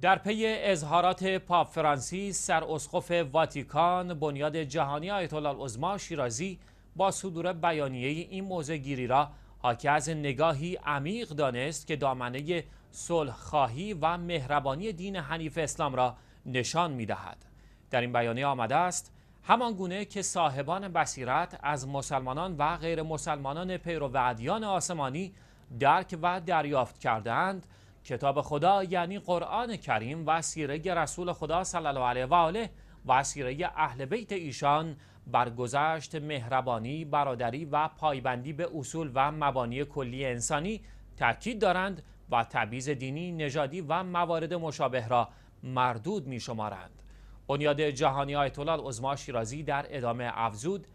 در پی اظهارات پاپ فرانسیس سر اسقف واتیکان بنیاد جهانی آیت الله شیرازی با صدور بیانیه این موضع گیری را حاکی از نگاهی عمیق دانست که دامنه صلح خواهی و مهربانی دین حنیف اسلام را نشان می دهد. در این بیانیه آمده است همان گونه که صاحبان بصیرت از مسلمانان و غیر مسلمانان پیرو و ادیان آسمانی درک و دریافت کردهاند، کتاب خدا یعنی قرآن کریم و سیره رسول خدا صلی الله علیه و آله و سیره اهل بیت ایشان برگذشت مهربانی، برادری و پایبندی به اصول و مبانی کلی انسانی تاکید دارند و تبعیض دینی، نژادی و موارد مشابه را مردود می شمارند. بنیاد جهانی آیت الله عظما شیرازی در ادامه افزود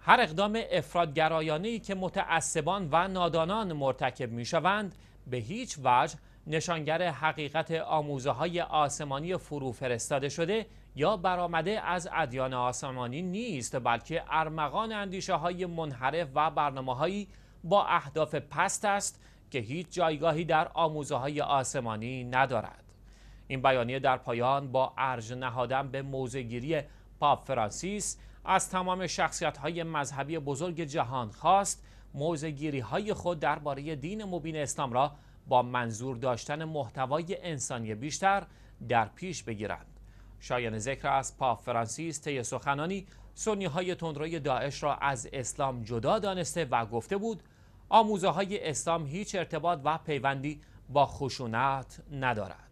هر اقدام افرادگرایانه که متعصبان و نادانان مرتکب می شوند به هیچ وجه نشانگر حقیقت آموزه های آسمانی فرو فرستاده شده یا برآمده از ادیان آسمانی نیست بلکه ارمغان اندیشه های منحرف و برنامه با اهداف پست است که هیچ جایگاهی در آموزه های آسمانی ندارد این بیانیه در پایان با ارج نهادن به موزگیری پاپ فرانسیس از تمام شخصیت های مذهبی بزرگ جهان خواست موزگیری های خود درباره دین مبین اسلام را با منظور داشتن محتوای انسانی بیشتر در پیش بگیرند شایان ذکر است پاپ فرانسیس طی سخنانی سنی های تندروی داعش را از اسلام جدا دانسته و گفته بود آموزه های اسلام هیچ ارتباط و پیوندی با خشونت ندارد